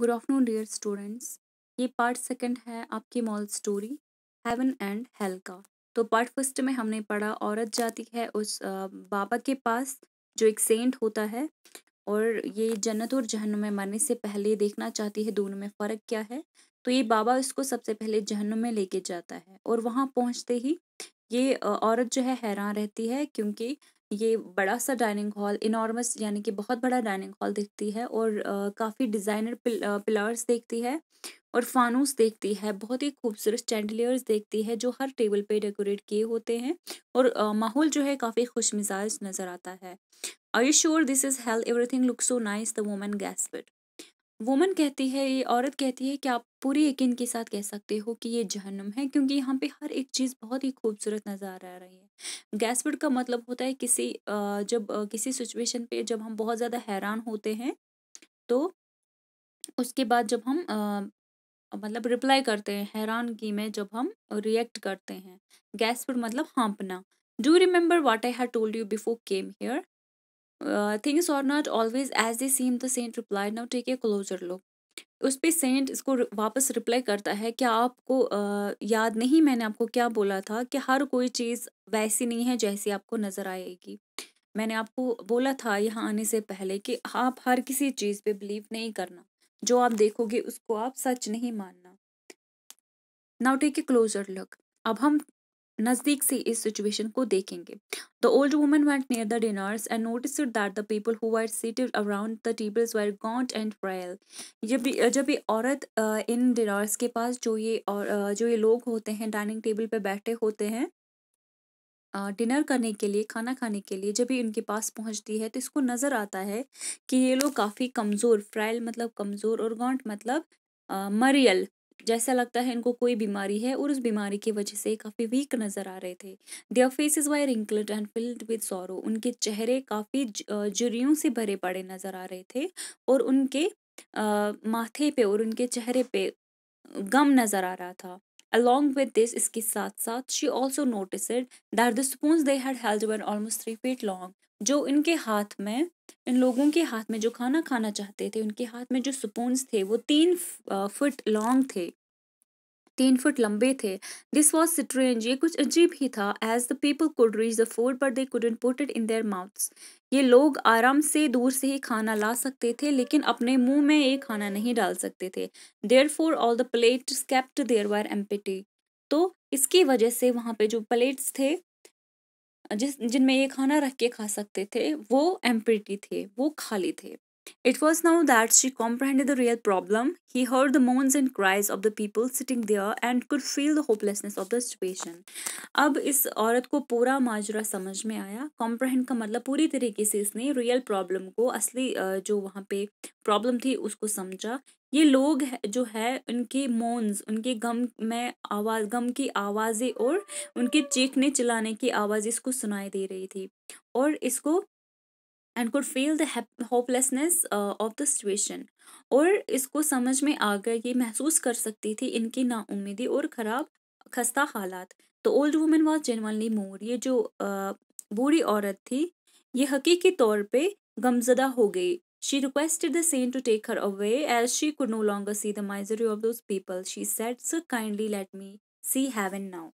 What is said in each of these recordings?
Good afternoon dear students ये part second है आपकी moral story heaven and hell का तो पार्ट फर्स्ट में हमने पढ़ा औरत जाती है उस बाबा के पास जो एक सेंट होता है और ये जन्नत और जहन्नुम में मरने से पहले देखना चाहती है दोनों में फ़र्क क्या है तो ये बाबा उसको सबसे पहले जहन्नुम में लेके जाता है और वहाँ पहुँचते ही ये औरत जो है हैरान रहती है क्योंकि ये बड़ा सा डाइनिंग हॉल इनॉर्मस यानी कि बहुत बड़ा डाइनिंग हॉल देखती है और काफ़ी डिज़ाइनर पिल, पिलर्स देखती है और फानूस देखती है बहुत ही खूबसूरत चैंडलियर्स देखती है जो हर टेबल पे डेकोरेट किए होते हैं और माहौल जो है काफ़ी खुश मिजाज नज़र आता है I you sure this is every everything look so nice the women gasped woman कहती है ये औरत कहती है कि आप पूरे यकीन के साथ कह सकते हो कि ये जहन्नम है क्योंकि यहाँ पे हर एक चीज़ बहुत ही खूबसूरत नज़र आ रही है गैसवर्ड का मतलब होता है किसी जब किसी सिचुएशन पे जब हम बहुत ज़्यादा हैरान होते हैं तो उसके बाद जब हम मतलब रिप्लाई करते हैं हैरान की में जब हम रिएक्ट करते हैं गैसवर्ड मतलब हाँपना do remember what I have told you before came here things are not always as they seem the saint reply now take a closer look उस पर सेंट इसको वापस रिप्लाई करता है कि आपको uh, याद नहीं मैंने आपको क्या बोला था कि हर कोई चीज़ वैसी नहीं है जैसी आपको नज़र आएगी मैंने आपको बोला था यहाँ आने से पहले कि आप हर किसी चीज़ पे बिलीव नहीं करना जो आप देखोगे उसको आप सच नहीं मानना now take a closer look अब हम नजदीक से इस सिचुएशन को देखेंगे the old woman went near the diners and notice that the people who were seated around the tables were gaunt and frail जब जब ये औरत इन डिनर्स के पास जो ये और जो ये लोग होते हैं डाइनिंग टेबल पे बैठे होते हैं डिनर करने के लिए खाना खाने के लिए जब ये इनके पास पहुंचती है तो इसको नज़र आता है कि ये लोग काफ़ी कमज़ोर फ्रायल मतलब कमज़ोर और गॉन्ट मतलब मरियल जैसा लगता है इनको कोई बीमारी है और उस बीमारी की वजह से काफ़ी वीक नज़र आ रहे थे their faces why wrinkled and filled with sorrow उनके चेहरे काफ़ी जुरियों से भरे पड़े नज़र आ रहे थे और उनके आ, माथे पे और उनके चेहरे पे गम नज़र आ रहा था अलॉन्ग विद दिस इसके साथ साथ she also notice that the spoon they had held one almost three feet long जो इनके हाथ में इन लोगों के हाथ में जो खाना खाना चाहते थे उनके हाथ में जो स्पून्स थे वो तीन फुट लॉन्ग थे तीन फुट लंबे थे दिस वॉज स्ट्रेंज ये कुछ अजीब ही था as the people could reach the food but they couldn't put it in their mouths ये लोग आराम से दूर से ही खाना ला सकते थे लेकिन अपने मुंह में ये खाना नहीं डाल सकते थे therefore all the plate kept there were empty तो इसकी वजह से वहाँ पे जो प्लेट्स थे जिस जिनमें ये खाना रख के खा सकते थे वो एम्पिटी थे वो खाली थे It was now that she comprehended the real problem. He heard the moans and cries of the people sitting there and could feel the hopelessness of the situation. अब इस औरत को पूरा माजरा समझ में आया कॉम्प्रहेंड का मतलब पूरी तरीके से इसने रियल प्रॉब्लम को असली जो वहाँ पे प्रॉब्लम थी उसको समझा ये लोग है, जो है उनके मोन्स उनके गम में आवाज़ गम की आवाज़ें और उनके चीखने चिल्लाने की आवाज़ इसको सुनाई दे रही थी और इसको and could feel the hopelessness of the situation और इसको समझ में आ गया ये महसूस कर सकती थी इनकी नाउमीदी और ख़राब खस्ता हालात तो old women was genuinely more ये जो uh, बूढ़ी औरत थी ये हकीकी तौर पे गमजदा हो गई she requested the saint to take her away as she could no longer see the misery of those people she said so kindly let me see heaven now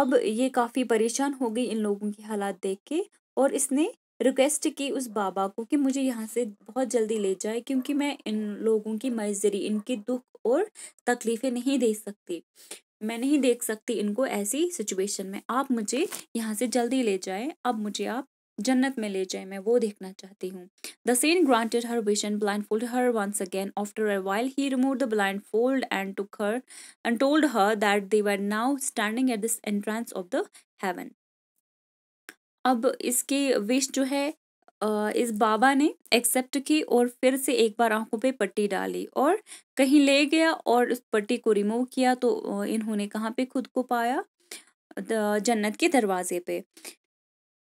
अब ये काफ़ी परेशान हो गई इन लोगों की हालात देख के और इसने रिक्वेस्ट की उस बाबा को कि मुझे यहाँ से बहुत जल्दी ले जाए क्योंकि मैं इन लोगों की मर्जरी इनके दुख और तकलीफ़ें नहीं दे सकती मैं नहीं देख सकती इनको ऐसी सिचुएशन में आप मुझे यहाँ से जल्दी ले जाए अब मुझे आप जन्नत में ले जाए मैं वो देखना चाहती हूँ the saint granted her wish and blindfold her once again after a while he removed the blindfold and to her and told her that they were now standing at this entrance of the heaven अब इसकी wish जो है इस बाबा ने accept की और फिर से एक बार आंखों पे पट्टी डाली और कहीं ले गया और उस पट्टी को रिमूव किया तो इन्होंने कहाँ पे खुद को पाया जन्नत के दरवाजे पे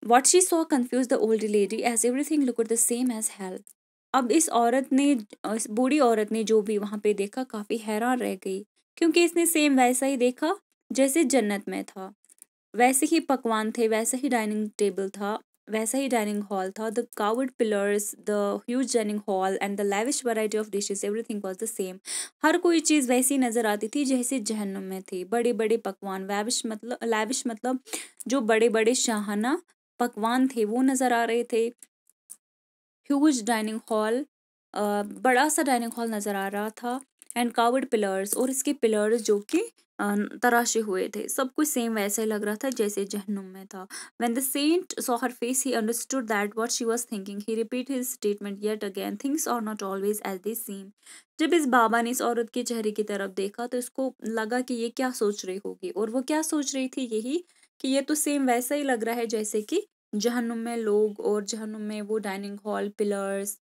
what she saw confused the old lady as everything look the same as hell अब इस औरत ने इस बूढ़ी औरत ने जो भी वहाँ पे देखा काफ़ी हैरान रह गई क्योंकि इसने सेम वैसा ही देखा जैसे जन्नत में था वैसे ही पकवान थे वैसे ही डाइनिंग टेबल था वैसा ही डाइनिंग हॉल था the carved pillars the huge dining hall and the lavish variety of dishes everything was the same हर कोई चीज़ वैसी नज़र आती थी जैसे जहनम में थी बड़े बड़े पकवान वैविश मतलब लैविश मतलब जो बड़े बड़े शाहाना पकवान थे वो नज़र आ रहे थे ह्यूज डाइनिंग हॉल बड़ा सा डाइनिंग हॉल नज़र आ रहा था एंड कावर्ड पिलर्स और इसके पिलर्स जो कि तराशे हुए थे सब कुछ सेम वैसे लग रहा था जैसे जहनुम में था when the saint saw her face he understood that what she was thinking he repeat his statement yet again things are not always as they seem जब इस बाबा ने इस औरत के चेहरे की तरफ देखा तो इसको लगा कि ये क्या सोच रही होगी और वो क्या सोच रही थी यही कि ये तो सेम वैसा ही लग रहा है जैसे कि जहनुम में लोग और जहनुम में वो डाइनिंग हॉल पिलर्स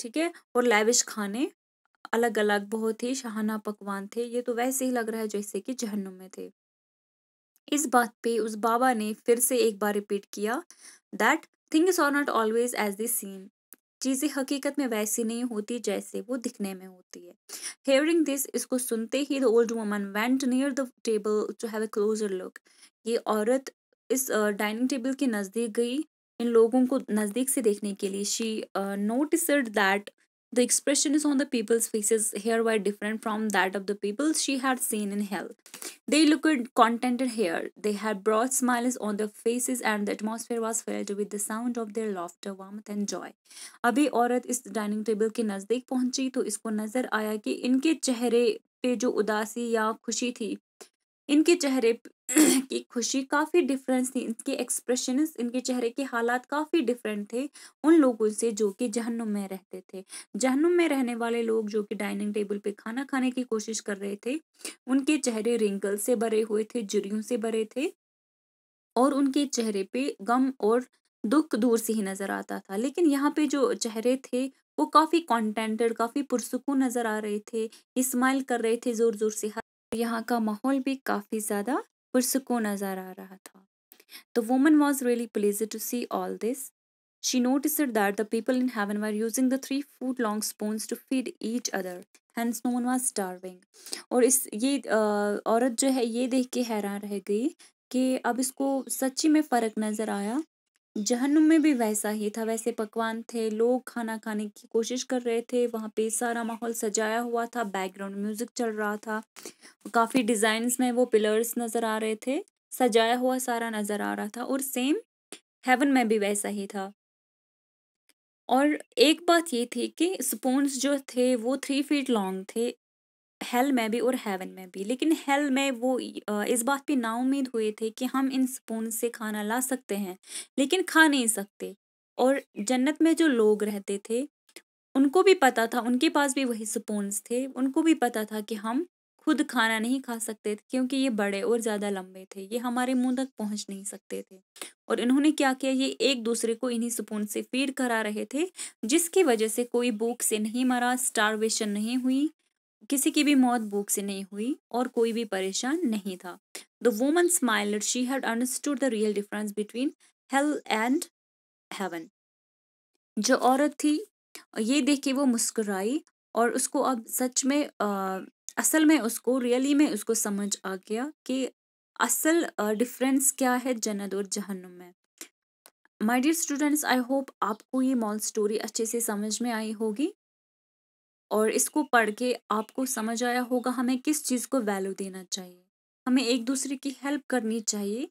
ठीक है और लैविश खाने अलग अलग बहुत ही शहाना पकवान थे ये तो वैसे ही लग रहा है जैसे कि जहनुम में थे इस बात पे उस बाबा ने फिर से एक बार रिपीट किया that things are not always as this seen चीज़ें हकीकत में वैसी नहीं होती जैसे वो दिखने में होती है हेयरिंग दिस इसको सुनते ही the old woman went near the table to have a closer look ये औरत इस डाइनिंग टेबल के नज़दीक गई इन लोगों को नज़दीक से देखने के लिए she notice that The expression is on the people's faces here were different from that of the people she had seen in hell. They looked contented here. They had broad smiles on their faces and the atmosphere was filled with the sound of their laughter, warmth and joy. abhi aurat is dining table ke nazdeek pahunchi to isko nazar aaya ki inke chehre pe jo udasi ya khushi thi inke chehre की खुशी काफ़ी difference थी इनके expression इनके चेहरे के हालात काफ़ी डिफरेंट थे उन लोगों से जो कि जहनुम में रहते थे जहनुम में रहने वाले लोग जो कि डाइनिंग टेबल पे खाना खाने की कोशिश कर रहे थे उनके चेहरे रिंकल से भरे हुए थे जुरियों से भरे थे और उनके चेहरे पे गम और दुख दूर से ही नज़र आता था लेकिन यहाँ पे जो चेहरे थे वो काफ़ी कॉन्टेंटेड काफ़ी पुरसकून नज़र आ रहे थे स्माइल कर रहे थे ज़ोर ज़ोर से हर यहाँ का माहौल भी काफ़ी ज़्यादा पुरसकों नजर आ रहा था the woman was really pleased to see all this she notice that the people in heaven were using the three foot long spoon to feed each other hand none was starving और इस ये औरत जो है ये देख के हैरान रह गई कि अब इसको सच्ची में फ़र्क नज़र आया जहनुम में भी वैसा ही था वैसे पकवान थे लोग खाना खाने की कोशिश कर रहे थे वहाँ पे सारा माहौल सजाया हुआ था बैकग्राउंड म्यूजिक चल रहा था काफ़ी डिजाइन में वो पिलर्स नज़र आ रहे थे सजाया हुआ सारा नज़र आ रहा था और सेम हेवन में भी वैसा ही था और एक बात ये थी कि स्पून्स जो थे वो थ्री फीट लॉन्ग थे हेल में भी और हेवन में भी लेकिन हेल में वो इस बात पे नाउमीद हुए थे कि हम इन स्पून से खाना ला सकते हैं लेकिन खा नहीं सकते और जन्नत में जो लोग रहते थे उनको भी पता था उनके पास भी वही स्पून्स थे उनको भी पता था कि हम खुद खाना नहीं खा सकते थे क्योंकि ये बड़े और ज़्यादा लंबे थे ये हमारे मुंह तक पहुंच नहीं सकते थे और इन्होंने क्या किया ये एक दूसरे को इन्हीं सुपून से फीड करा रहे थे जिसकी वजह से कोई भूख से नहीं मरा स्टारवेशन नहीं हुई किसी की भी मौत भूख से नहीं हुई और कोई भी परेशान नहीं था the woman smiled she had understood the real difference between hell and heaven जो औरत थी ये देख के वो मुस्कुराई और उसको अब सच में आ, असल में उसको रियली में उसको समझ आ गया कि असल डिफरेंस क्या है जन्नत और जहन्नुम में my dear students I hope आपको ये मॉल स्टोरी अच्छे से समझ में आई होगी और इसको पढ़ के आपको समझ आया होगा हमें किस चीज़ को वैल्यू देना चाहिए हमें एक दूसरे की हेल्प करनी चाहिए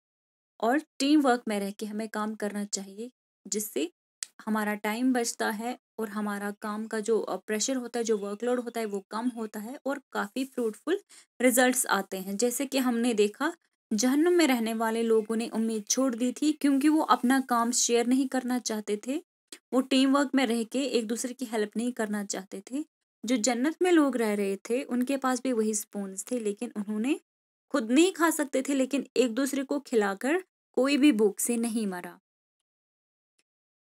और टीम वर्क में रह के हमें काम करना चाहिए जिससे हमारा टाइम बचता है और हमारा काम का जो प्रेशर होता है जो वर्कलोड होता है वो कम होता है और काफ़ी फ्रूटफुल रिजल्ट्स आते हैं जैसे कि हमने देखा जहनम में रहने वाले लोगों ने उम्मीद छोड़ दी थी क्योंकि वो अपना काम शेयर नहीं करना चाहते थे वो टीम वर्क में रह के एक दूसरे की हेल्प नहीं करना चाहते थे जो जन्नत में लोग रह रहे थे उनके पास भी वही स्पून थे लेकिन उन्होंने खुद नहीं खा सकते थे लेकिन एक दूसरे को खिलाकर कोई भी भूख से नहीं मरा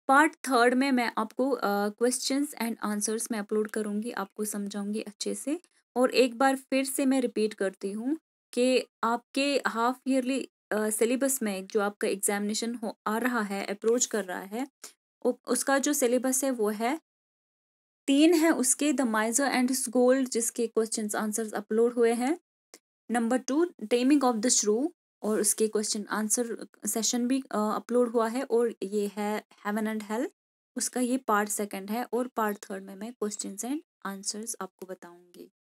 पार्ट थर्ड में मैं आपको क्वेश्चंस एंड आंसर्स मैं अपलोड करूँगी आपको समझाऊंगी अच्छे से और एक बार फिर से मैं रिपीट करती हूँ कि आपके हाफ ईयरली सिलेबस में जो आपका एग्जामिनेशन हो आ रहा है अप्रोच कर रहा है उसका जो सिलेबस है वो है तीन है उसके द माइजर एंड गोल्ड जिसके क्वेश्चन आंसर अपलोड हुए हैं number two taming of the shrew और उसके क्वेश्चन आंसर सेशन भी अपलोड हुआ है और ये है हेवन एंड हेल उसका ये पार्ट सेकंड है और पार्ट थर्ड में मैं क्वेश्चन एंड आंसर्स आपको बताऊंगी